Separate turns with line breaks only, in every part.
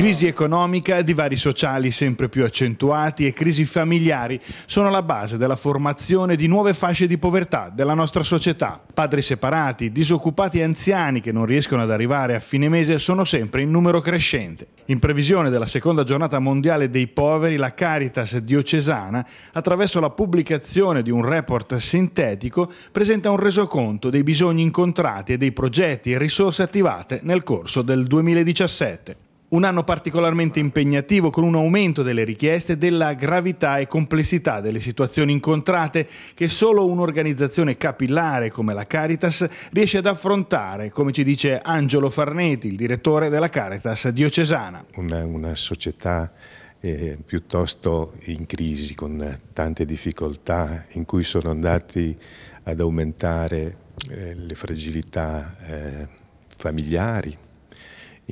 Crisi economica, divari sociali sempre più accentuati e crisi familiari sono la base della formazione di nuove fasce di povertà della nostra società. Padri separati, disoccupati e anziani che non riescono ad arrivare a fine mese sono sempre in numero crescente. In previsione della seconda giornata mondiale dei poveri, la Caritas diocesana, attraverso la pubblicazione di un report sintetico, presenta un resoconto dei bisogni incontrati e dei progetti e risorse attivate nel corso del 2017. Un anno particolarmente impegnativo con un aumento delle richieste, della gravità e complessità delle situazioni incontrate che solo un'organizzazione capillare come la Caritas riesce ad affrontare, come ci dice Angelo Farneti, il direttore della Caritas diocesana.
Una, una società eh, piuttosto in crisi, con tante difficoltà, in cui sono andati ad aumentare eh, le fragilità eh, familiari,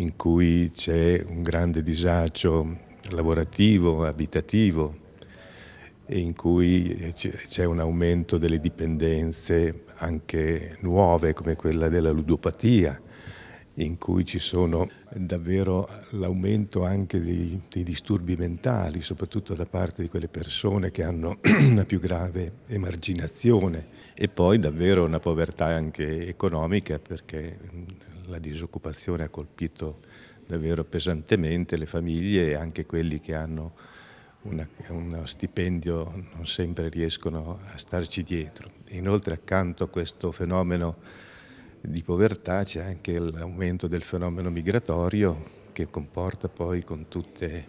in cui c'è un grande disagio lavorativo, abitativo, e in cui c'è un aumento delle dipendenze anche nuove come quella della ludopatia in cui ci sono davvero l'aumento anche dei, dei disturbi mentali, soprattutto da parte di quelle persone che hanno una più grave emarginazione e poi davvero una povertà anche economica perché la disoccupazione ha colpito davvero pesantemente le famiglie e anche quelli che hanno una, uno stipendio non sempre riescono a starci dietro. Inoltre accanto a questo fenomeno di povertà c'è anche l'aumento del fenomeno migratorio che comporta poi con tutte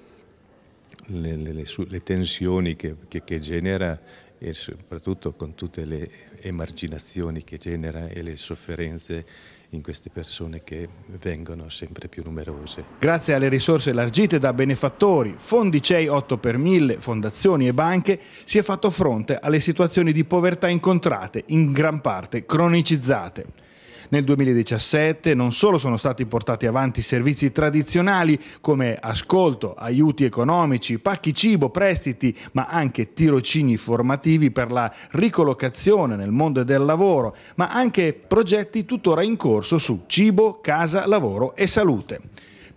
le, le, le, le tensioni che, che, che genera e soprattutto con tutte le emarginazioni che genera e le sofferenze in queste persone che vengono sempre più numerose.
Grazie alle risorse elargite da benefattori, fondi CEI 8 per 1000, fondazioni e banche, si è fatto fronte alle situazioni di povertà incontrate, in gran parte cronicizzate. Nel 2017 non solo sono stati portati avanti servizi tradizionali come ascolto, aiuti economici, pacchi cibo, prestiti, ma anche tirocini formativi per la ricollocazione nel mondo del lavoro, ma anche progetti tuttora in corso su cibo, casa, lavoro e salute.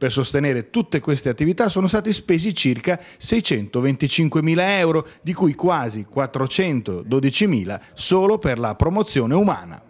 Per sostenere tutte queste attività sono stati spesi circa 625.000 euro, di cui quasi 412.000 solo per la promozione umana.